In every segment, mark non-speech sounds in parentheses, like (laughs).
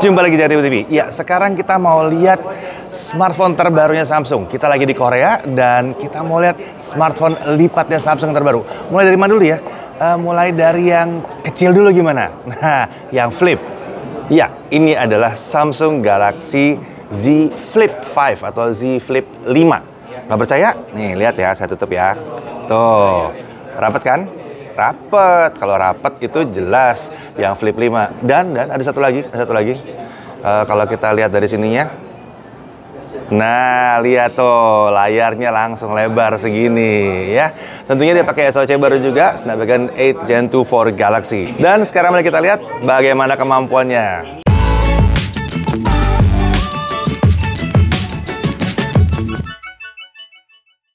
Jumpa lagi di Arif TV. Ya, sekarang kita mau lihat smartphone terbarunya Samsung. Kita lagi di Korea dan kita mau lihat smartphone lipatnya Samsung terbaru. Mulai dari mana dulu ya? Uh, mulai dari yang kecil dulu gimana? (laughs) Nah, yang flip. Ya, ini adalah Samsung Galaxy Z Flip 5 atau Z Flip 5. Gak percaya? Nih, lihat ya, saya tutup ya. Tuh, rapat kan? rapat. Kalau rapat itu jelas yang flip 5. Dan dan ada satu lagi, ada satu lagi. Uh, kalau kita lihat dari sininya. Nah, lihat tuh layarnya langsung lebar segini ya. Tentunya dia pakai SoC baru juga Snapdragon 8 Gen 2 for Galaxy. Dan sekarang mari kita lihat bagaimana kemampuannya.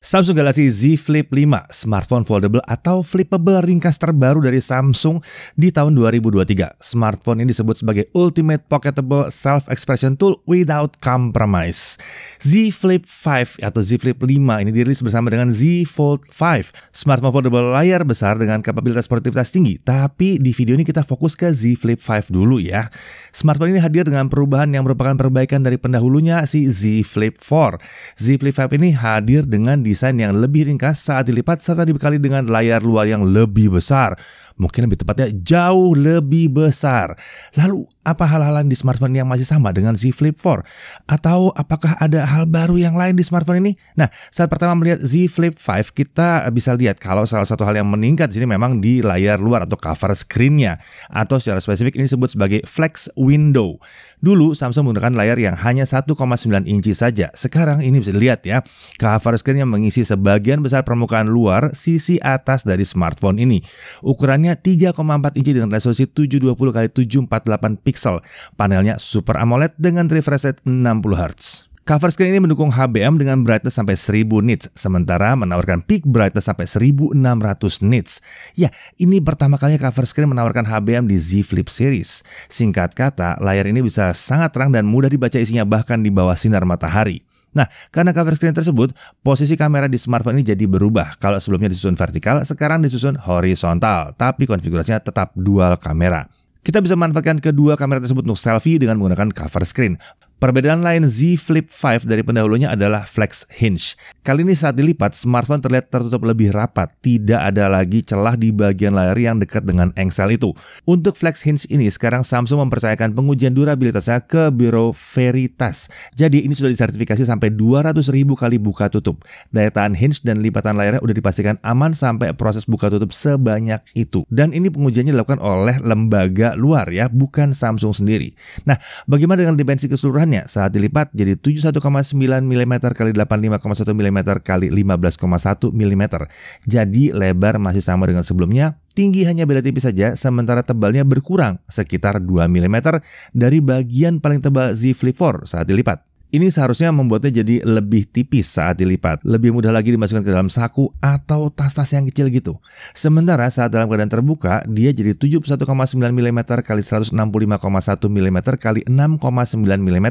Samsung Galaxy Z Flip 5, smartphone foldable atau flippable ringkas terbaru dari Samsung di tahun 2023. Smartphone ini disebut sebagai ultimate pocketable self-expression tool without compromise. Z Flip 5 atau Z Flip 5 ini dirilis bersama dengan Z Fold 5, smartphone foldable layar besar dengan kapabilitas produktivitas tinggi. Tapi di video ini kita fokus ke Z Flip 5 dulu ya. Smartphone ini hadir dengan perubahan yang merupakan perbaikan dari pendahulunya si Z Flip 4. Z Flip 5 ini hadir dengan di desain yang lebih ringkas saat dilipat serta dibekali dengan layar luar yang lebih besar mungkin lebih tepatnya jauh lebih besar. Lalu apa hal-hal di smartphone yang masih sama dengan Z Flip 4? Atau apakah ada hal baru yang lain di smartphone ini? Nah, saat pertama melihat Z Flip 5, kita bisa lihat kalau salah satu hal yang meningkat di sini memang di layar luar atau cover screen-nya. Atau secara spesifik ini disebut sebagai flex window. Dulu Samsung menggunakan layar yang hanya 1,9 inci saja. Sekarang ini bisa dilihat ya, cover screen yang mengisi sebagian besar permukaan luar sisi atas dari smartphone ini. Ukurannya Ukurannya 3,4 inci dengan resolusi 720x748 pixel. Panelnya Super AMOLED dengan refresh rate 60 Hz. Cover screen ini mendukung HBM dengan brightness sampai 1000 nits, sementara menawarkan peak brightness sampai 1600 nits. Ya, ini pertama kalinya cover screen menawarkan HBM di Z Flip series. Singkat kata, layar ini bisa sangat terang dan mudah dibaca isinya bahkan di bawah sinar matahari. Nah, karena cover screen tersebut, posisi kamera di smartphone ini jadi berubah. Kalau sebelumnya disusun vertikal, sekarang disusun horizontal, tapi konfigurasinya tetap dual kamera. Kita bisa manfaatkan kedua kamera tersebut untuk selfie dengan menggunakan cover screen. Perbedaan lain Z Flip 5 dari pendahulunya adalah flex hinge. Kali ini saat dilipat, smartphone terlihat tertutup lebih rapat, tidak ada lagi celah di bagian layar yang dekat dengan engsel itu. Untuk flex hinge ini, sekarang Samsung mempercayakan pengujian durabilitasnya ke Biro Veritas. Jadi ini sudah disertifikasi sampai 200 ribu kali buka tutup. Daya tahan hinge dan lipatan layarnya sudah dipastikan aman sampai proses buka tutup sebanyak itu. Dan ini pengujiannya dilakukan oleh lembaga luar ya, bukan Samsung sendiri. Nah, bagaimana dengan dimensi keseluruhan bahannya saat dilipat jadi 71,9 mm x 85,1 mm x 15,1 mm. Jadi lebar masih sama dengan sebelumnya, tinggi hanya beda tipis saja sementara tebalnya berkurang sekitar 2 mm dari bagian paling tebal Z Flip 4 saat dilipat. Ini seharusnya membuatnya jadi lebih tipis saat dilipat, lebih mudah lagi dimasukkan ke dalam saku atau tas-tas yang kecil gitu. Sementara saat dalam keadaan terbuka, dia jadi 71,9 mm kali 165,1 mm kali 6,9 mm,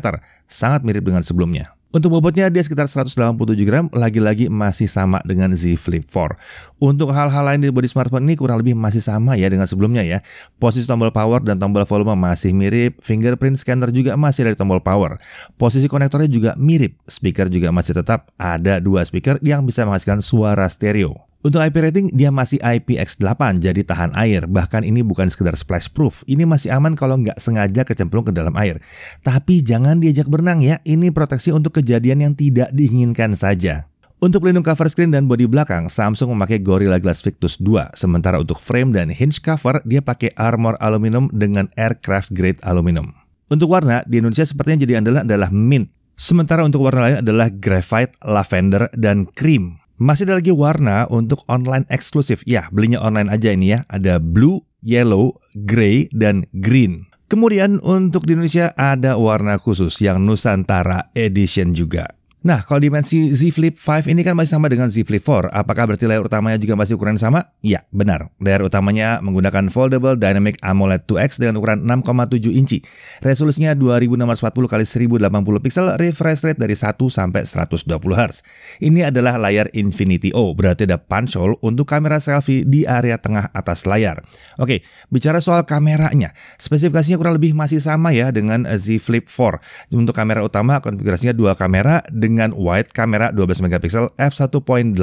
sangat mirip dengan sebelumnya. Untuk bobotnya dia sekitar 187 gram, lagi-lagi masih sama dengan Z Flip 4. Untuk hal-hal lain di body smartphone ini kurang lebih masih sama ya dengan sebelumnya ya. Posisi tombol power dan tombol volume masih mirip, fingerprint scanner juga masih dari tombol power. Posisi konektornya juga mirip, speaker juga masih tetap ada dua speaker yang bisa menghasilkan suara stereo. Untuk IP rating, dia masih IPX8, jadi tahan air. Bahkan ini bukan sekedar splash proof. Ini masih aman kalau nggak sengaja kecemplung ke dalam air. Tapi jangan diajak berenang ya, ini proteksi untuk kejadian yang tidak diinginkan saja. Untuk pelindung cover screen dan bodi belakang, Samsung memakai Gorilla Glass Victus 2. Sementara untuk frame dan hinge cover, dia pakai armor Aluminum dengan aircraft grade aluminum. Untuk warna, di Indonesia sepertinya jadi andalan adalah mint. Sementara untuk warna lain adalah graphite, lavender, dan cream. Masih ada lagi warna untuk online eksklusif. Ya, belinya online aja ini ya. Ada blue, yellow, grey, dan green. Kemudian untuk di Indonesia ada warna khusus yang Nusantara Edition juga. Nah, kalau dimensi Z Flip 5 ini kan masih sama dengan Z Flip 4. Apakah berarti layar utamanya juga masih ukuran sama? ya benar. Layar utamanya menggunakan foldable dynamic AMOLED 2X dengan ukuran 6,7 inci. Resolusinya 2640 x 1080 pixel, refresh rate dari 1 sampai 120 Hz. Ini adalah layar Infinity O, berarti ada punch hole untuk kamera selfie di area tengah atas layar. Oke, bicara soal kameranya, spesifikasinya kurang lebih masih sama ya dengan Z Flip 4. Untuk kamera utama konfigurasinya dua kamera dengan dengan wide kamera 12 megapiksel f1.8.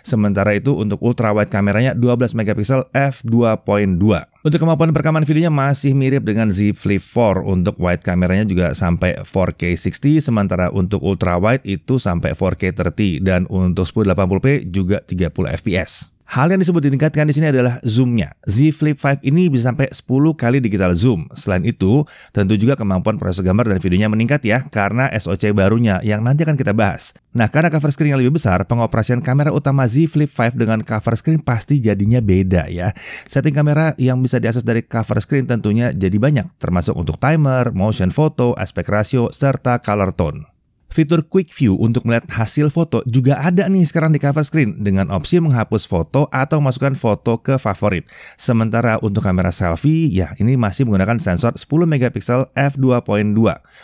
Sementara itu untuk ultra wide kameranya 12 megapiksel f2.2. Untuk kemampuan perekaman videonya masih mirip dengan Z Flip 4. Untuk wide kameranya juga sampai 4K 60, sementara untuk ultra wide itu sampai 4K 30 dan untuk 1080p juga 30 fps. Hal yang disebut ditingkatkan di sini adalah zoomnya. Z Flip 5 ini bisa sampai 10 kali digital zoom. Selain itu, tentu juga kemampuan proses gambar dan videonya meningkat ya, karena SOC barunya yang nanti akan kita bahas. Nah, karena cover screen yang lebih besar, pengoperasian kamera utama Z Flip 5 dengan cover screen pasti jadinya beda ya. Setting kamera yang bisa diakses dari cover screen tentunya jadi banyak, termasuk untuk timer, motion photo, aspek rasio, serta color tone. Fitur Quick View untuk melihat hasil foto juga ada nih sekarang di cover screen dengan opsi menghapus foto atau masukkan foto ke favorit. Sementara untuk kamera selfie, ya ini masih menggunakan sensor 10 megapiksel f2.2.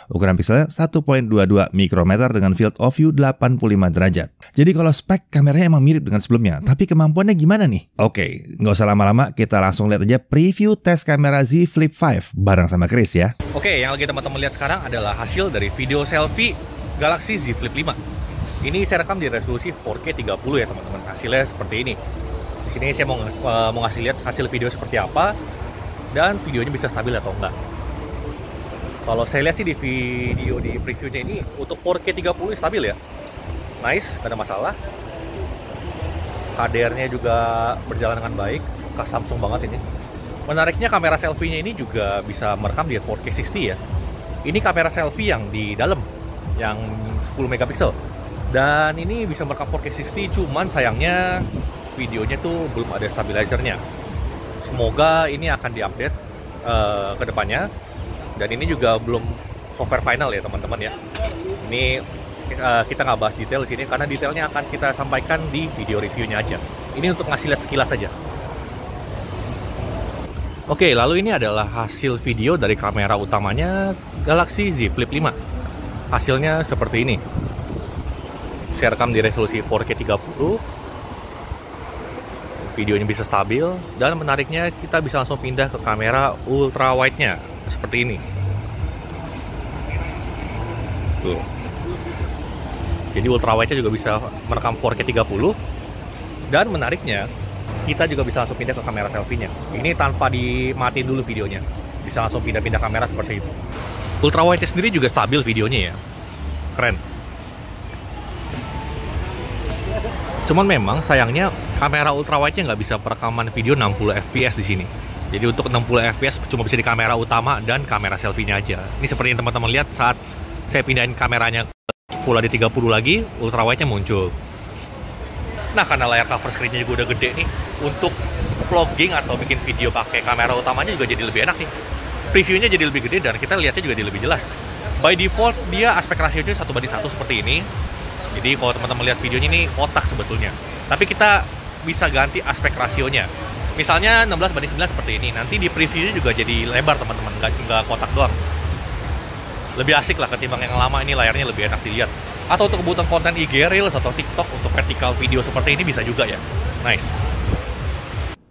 Ukuran pixelnya 1.22 mikrometer dengan field of view 85 derajat. Jadi kalau spek kameranya emang mirip dengan sebelumnya, tapi kemampuannya gimana nih? Oke, nggak usah lama-lama, kita langsung lihat aja preview tes kamera Z Flip 5 bareng sama Chris ya. Oke, yang lagi teman-teman lihat sekarang adalah hasil dari video selfie Galaxy Z Flip 5. Ini saya rekam di resolusi 4K 30 ya teman-teman. Hasilnya seperti ini. Di sini saya mau uh, mau ngasih lihat hasil video seperti apa dan videonya bisa stabil atau enggak. Kalau saya lihat sih di video di previewnya ini untuk 4K 30 stabil ya. Nice, gak ada masalah. HDR-nya juga berjalan dengan baik. Khas Samsung banget ini. Menariknya kamera selfie-nya ini juga bisa merekam di 4K 60 ya. Ini kamera selfie yang di dalam yang 10 megapiksel dan ini bisa merekam 4K 60 cuman sayangnya videonya tuh belum ada stabilizernya semoga ini akan diupdate uh, ke depannya dan ini juga belum software final ya teman-teman ya ini uh, kita nggak bahas detail sini karena detailnya akan kita sampaikan di video reviewnya aja ini untuk ngasih lihat sekilas saja Oke, lalu ini adalah hasil video dari kamera utamanya Galaxy Z Flip 5 hasilnya seperti ini saya rekam di resolusi 4K 30 videonya bisa stabil dan menariknya kita bisa langsung pindah ke kamera ultra wide nya seperti ini tuh jadi ultra wide nya juga bisa merekam 4K 30 dan menariknya kita juga bisa langsung pindah ke kamera selfie nya ini tanpa dimatiin dulu videonya bisa langsung pindah-pindah kamera seperti itu Ultra wide sendiri juga stabil videonya ya. Keren. Cuman memang sayangnya kamera ultra wide-nya nggak bisa perekaman video 60 fps di sini. Jadi untuk 60 fps cuma bisa di kamera utama dan kamera selfie-nya aja. Ini seperti yang teman-teman lihat saat saya pindahin kameranya ke Full HD 30 lagi, ultra wide-nya muncul. Nah, karena layar cover screen-nya juga udah gede nih, untuk vlogging atau bikin video pakai kamera utamanya juga jadi lebih enak nih previewnya jadi lebih gede dan kita lihatnya juga jadi lebih jelas by default dia aspek rasionya satu banding satu seperti ini jadi kalau teman-teman lihat videonya ini kotak sebetulnya tapi kita bisa ganti aspek rasionya misalnya 16 banding 9 seperti ini nanti di previewnya juga jadi lebar teman-teman nggak, nggak kotak doang lebih asik lah ketimbang yang lama ini layarnya lebih enak dilihat atau untuk kebutuhan konten IG Reels atau TikTok untuk vertikal video seperti ini bisa juga ya nice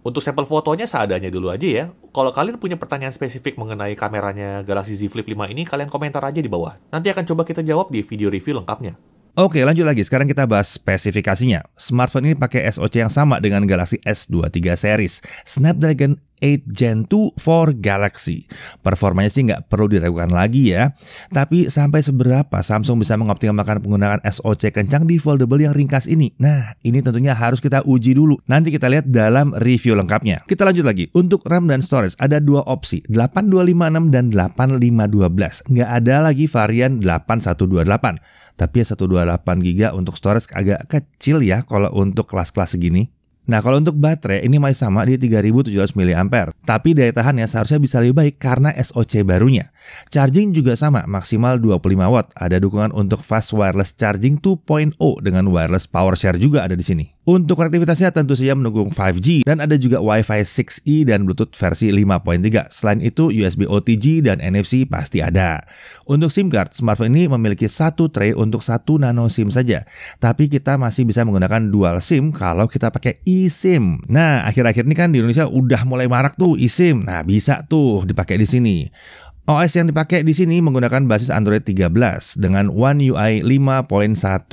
untuk sampel fotonya seadanya dulu aja ya kalau kalian punya pertanyaan spesifik mengenai kameranya Galaxy Z Flip 5 ini, kalian komentar aja di bawah. Nanti akan coba kita jawab di video review lengkapnya. Oke lanjut lagi, sekarang kita bahas spesifikasinya. Smartphone ini pakai SoC yang sama dengan Galaxy S23 series, Snapdragon 8 Gen 2 for Galaxy. Performanya sih nggak perlu diragukan lagi ya. Tapi sampai seberapa Samsung bisa mengoptimalkan penggunaan SoC kencang di foldable yang ringkas ini? Nah, ini tentunya harus kita uji dulu. Nanti kita lihat dalam review lengkapnya. Kita lanjut lagi. Untuk RAM dan storage ada dua opsi, 8256 dan 8512. Nggak ada lagi varian 8128. Tapi 128 ya GB untuk storage agak kecil ya kalau untuk kelas-kelas segini. Nah, kalau untuk baterai ini masih sama di 3700 mAh, tapi daya tahannya seharusnya bisa lebih baik karena SOC barunya. Charging juga sama, maksimal 25 watt. Ada dukungan untuk fast wireless charging 2.0 dengan wireless power share juga ada di sini. Untuk konektivitasnya tentu saja mendukung 5G dan ada juga Wi-Fi 6E dan Bluetooth versi 5.3. Selain itu USB OTG dan NFC pasti ada. Untuk SIM card, smartphone ini memiliki satu tray untuk satu nano SIM saja. Tapi kita masih bisa menggunakan dual SIM kalau kita pakai eSIM. Nah, akhir-akhir ini kan di Indonesia udah mulai marak tuh eSIM. Nah, bisa tuh dipakai di sini. OS yang dipakai di sini menggunakan basis Android 13 dengan One UI 5.1.1.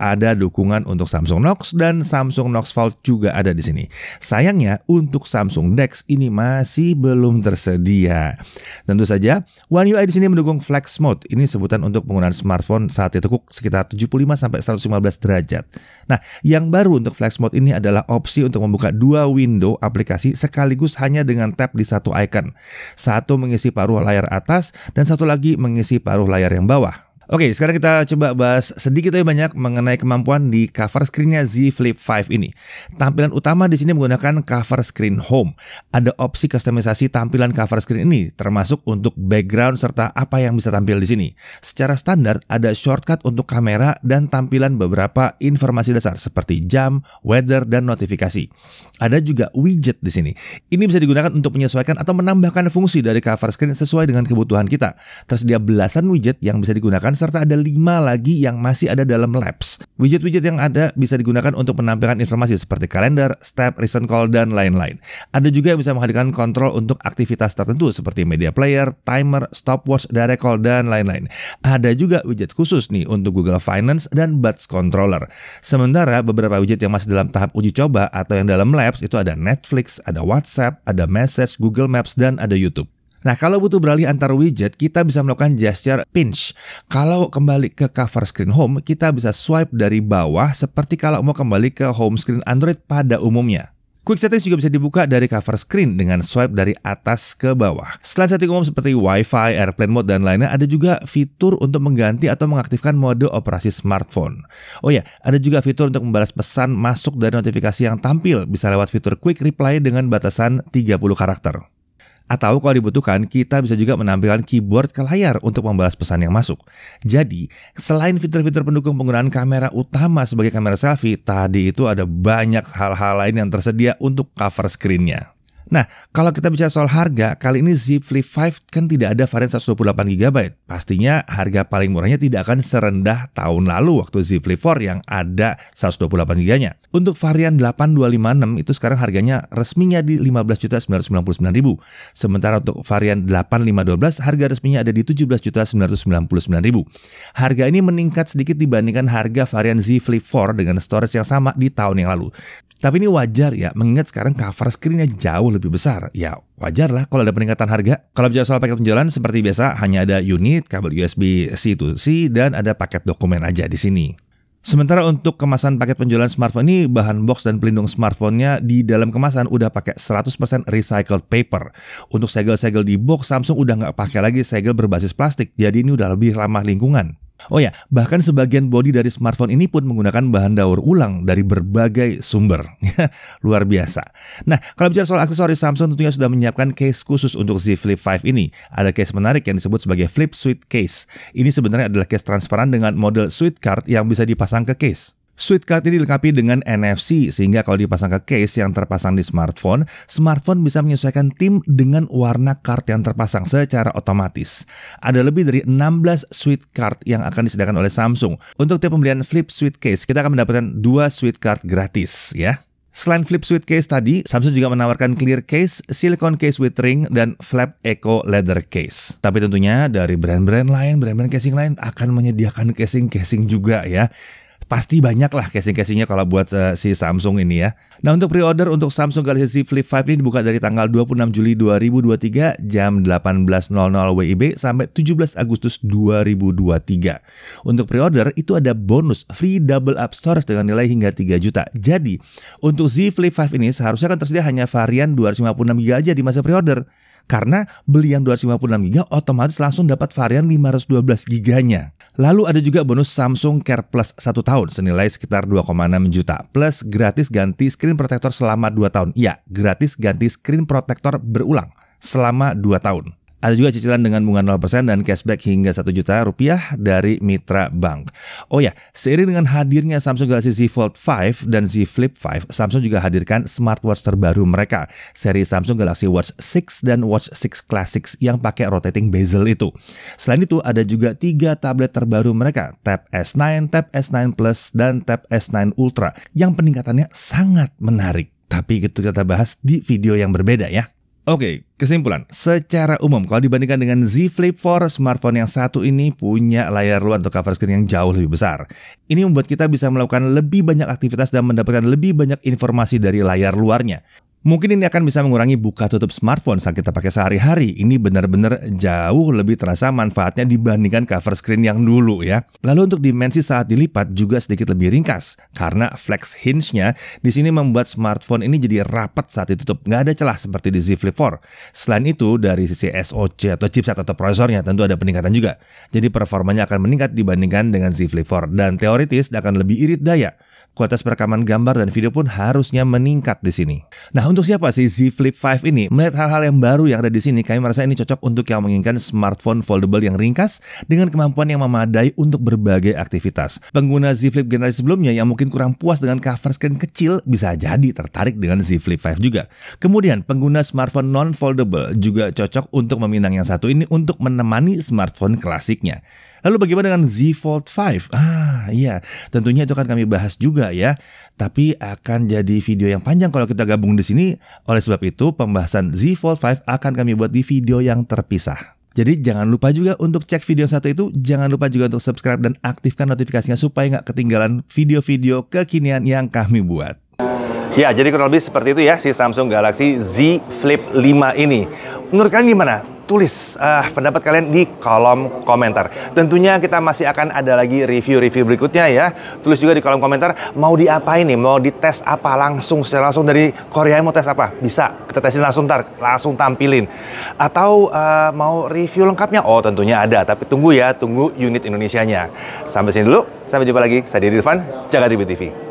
Ada dukungan untuk Samsung Knox dan Samsung Knox Fold juga ada di sini. Sayangnya untuk Samsung Dex ini masih belum tersedia. Tentu saja One UI di sini mendukung Flex Mode. Ini sebutan untuk penggunaan smartphone saat ditekuk sekitar 75 sampai 115 derajat. Nah, yang baru untuk Flex Mode ini adalah opsi untuk membuka dua window aplikasi sekaligus hanya dengan tap di satu icon. Satu mengisi paruh paruh layar atas dan satu lagi mengisi paruh layar yang bawah. Oke, sekarang kita coba bahas sedikit lebih banyak mengenai kemampuan di cover screen-nya Z Flip 5 ini. Tampilan utama di sini menggunakan cover screen home. Ada opsi kustomisasi tampilan cover screen ini, termasuk untuk background serta apa yang bisa tampil di sini. Secara standar, ada shortcut untuk kamera dan tampilan beberapa informasi dasar seperti jam, weather, dan notifikasi. Ada juga widget di sini. Ini bisa digunakan untuk menyesuaikan atau menambahkan fungsi dari cover screen sesuai dengan kebutuhan kita. Tersedia belasan widget yang bisa digunakan serta ada lima lagi yang masih ada dalam labs. Widget-widget yang ada bisa digunakan untuk menampilkan informasi seperti kalender, step, recent call, dan lain-lain. Ada juga yang bisa menghadirkan kontrol untuk aktivitas tertentu seperti media player, timer, stopwatch, direct call, dan lain-lain. Ada juga widget khusus nih untuk Google Finance dan Buds Controller. Sementara beberapa widget yang masih dalam tahap uji coba atau yang dalam labs itu ada Netflix, ada WhatsApp, ada Message, Google Maps, dan ada YouTube. Nah, kalau butuh beralih antar widget, kita bisa melakukan gesture pinch. Kalau kembali ke cover screen home, kita bisa swipe dari bawah seperti kalau mau kembali ke home screen Android pada umumnya. Quick settings juga bisa dibuka dari cover screen dengan swipe dari atas ke bawah. Selain setting umum seperti Wi-Fi, airplane mode, dan lainnya, ada juga fitur untuk mengganti atau mengaktifkan mode operasi smartphone. Oh ya, ada juga fitur untuk membalas pesan masuk dari notifikasi yang tampil, bisa lewat fitur quick reply dengan batasan 30 karakter. Atau kalau dibutuhkan, kita bisa juga menampilkan keyboard ke layar untuk membalas pesan yang masuk. Jadi, selain fitur-fitur pendukung penggunaan kamera utama sebagai kamera selfie, tadi itu ada banyak hal-hal lain yang tersedia untuk cover screen-nya. Nah, kalau kita bicara soal harga, kali ini Z Flip 5 kan tidak ada varian 128GB. Pastinya harga paling murahnya tidak akan serendah tahun lalu waktu Z Flip 4 yang ada 128GB-nya. Untuk varian 8256 itu sekarang harganya resminya di 15.999.000. Sementara untuk varian 8512 harga resminya ada di 17.999.000. Harga ini meningkat sedikit dibandingkan harga varian Z Flip 4 dengan storage yang sama di tahun yang lalu. Tapi ini wajar ya, mengingat sekarang cover screen-nya jauh lebih besar. Ya wajar lah kalau ada peningkatan harga. Kalau bicara soal paket penjualan, seperti biasa hanya ada unit, kabel USB-C to C, dan ada paket dokumen aja di sini. Sementara untuk kemasan paket penjualan smartphone ini, bahan box dan pelindung smartphone-nya di dalam kemasan udah pakai 100% recycled paper. Untuk segel-segel di box, Samsung udah nggak pakai lagi segel berbasis plastik, jadi ini udah lebih ramah lingkungan. Oh ya, bahkan sebagian bodi dari smartphone ini pun menggunakan bahan daur ulang dari berbagai sumber. (laughs) Luar biasa. Nah, kalau bicara soal aksesoris Samsung tentunya sudah menyiapkan case khusus untuk Z Flip 5 ini. Ada case menarik yang disebut sebagai Flip Suite Case. Ini sebenarnya adalah case transparan dengan model suite card yang bisa dipasang ke case. Card ini dilengkapi dengan NFC sehingga kalau dipasang ke case yang terpasang di smartphone, smartphone bisa menyesuaikan tim dengan warna card yang terpasang secara otomatis. Ada lebih dari 16 Sweet Card yang akan disediakan oleh Samsung. Untuk tiap pembelian flip Sweet Case, kita akan mendapatkan dua Sweet Card gratis ya. Selain flip suite case tadi, Samsung juga menawarkan clear case, Silicon case with ring, dan flap eco leather case. Tapi tentunya dari brand-brand lain, brand-brand casing lain akan menyediakan casing-casing juga ya pasti banyak lah casing-casingnya kalau buat uh, si Samsung ini ya. Nah untuk pre-order untuk Samsung Galaxy Z Flip 5 ini dibuka dari tanggal 26 Juli 2023 jam 18.00 WIB sampai 17 Agustus 2023. Untuk pre-order itu ada bonus free double up storage dengan nilai hingga 3 juta. Jadi untuk Z Flip 5 ini seharusnya kan tersedia hanya varian 256GB aja di masa pre-order. Karena beli yang 256GB otomatis langsung dapat varian 512GB-nya. Lalu ada juga bonus Samsung Care Plus 1 tahun senilai sekitar 2,6 juta. Plus gratis ganti screen protector selama 2 tahun. Iya, gratis ganti screen protector berulang selama 2 tahun. Ada juga cicilan dengan bunga 0% dan cashback hingga 1 juta rupiah dari mitra bank. Oh ya, seiring dengan hadirnya Samsung Galaxy Z Fold 5 dan Z Flip 5, Samsung juga hadirkan smartwatch terbaru mereka, seri Samsung Galaxy Watch 6 dan Watch 6 Classics yang pakai rotating bezel itu. Selain itu, ada juga tiga tablet terbaru mereka, Tab S9, Tab S9 Plus, dan Tab S9 Ultra, yang peningkatannya sangat menarik. Tapi itu kita bahas di video yang berbeda ya. Oke, kesimpulan. Secara umum, kalau dibandingkan dengan Z Flip 4, smartphone yang satu ini punya layar luar untuk cover screen yang jauh lebih besar. Ini membuat kita bisa melakukan lebih banyak aktivitas dan mendapatkan lebih banyak informasi dari layar luarnya. Mungkin ini akan bisa mengurangi buka tutup smartphone saat kita pakai sehari-hari. Ini benar-benar jauh lebih terasa manfaatnya dibandingkan cover screen yang dulu ya. Lalu untuk dimensi saat dilipat juga sedikit lebih ringkas karena flex hinge-nya di sini membuat smartphone ini jadi rapat saat ditutup, nggak ada celah seperti di Z Flip 4. Selain itu dari sisi SoC atau chipset atau prosesornya tentu ada peningkatan juga. Jadi performanya akan meningkat dibandingkan dengan Z Flip 4 dan teoritis akan lebih irit daya. Kualitas perekaman gambar dan video pun harusnya meningkat di sini. Nah, untuk siapa sih Z Flip 5 ini? Melihat hal-hal yang baru yang ada di sini, kami merasa ini cocok untuk yang menginginkan smartphone foldable yang ringkas dengan kemampuan yang memadai untuk berbagai aktivitas. Pengguna Z Flip generasi sebelumnya yang mungkin kurang puas dengan cover screen kecil bisa jadi tertarik dengan Z Flip 5 juga. Kemudian, pengguna smartphone non-foldable juga cocok untuk meminang yang satu ini untuk menemani smartphone klasiknya. Lalu bagaimana dengan Z Fold 5? Ah, iya, tentunya itu akan kami bahas juga ya. Tapi akan jadi video yang panjang kalau kita gabung di sini. Oleh sebab itu, pembahasan Z Fold 5 akan kami buat di video yang terpisah. Jadi jangan lupa juga untuk cek video satu itu, jangan lupa juga untuk subscribe dan aktifkan notifikasinya supaya nggak ketinggalan video-video kekinian yang kami buat. Ya, jadi kurang lebih seperti itu ya si Samsung Galaxy Z Flip 5 ini. Menurut kalian gimana? tulis uh, ah, pendapat kalian di kolom komentar. Tentunya kita masih akan ada lagi review-review berikutnya ya. Tulis juga di kolom komentar mau diapain ini, mau di tes apa langsung secara langsung dari Korea mau tes apa? Bisa, kita tesin langsung ntar, langsung tampilin. Atau uh, mau review lengkapnya? Oh tentunya ada, tapi tunggu ya, tunggu unit Indonesia-nya. Sampai sini dulu, sampai jumpa lagi. Saya Didi jaga Jaga TV.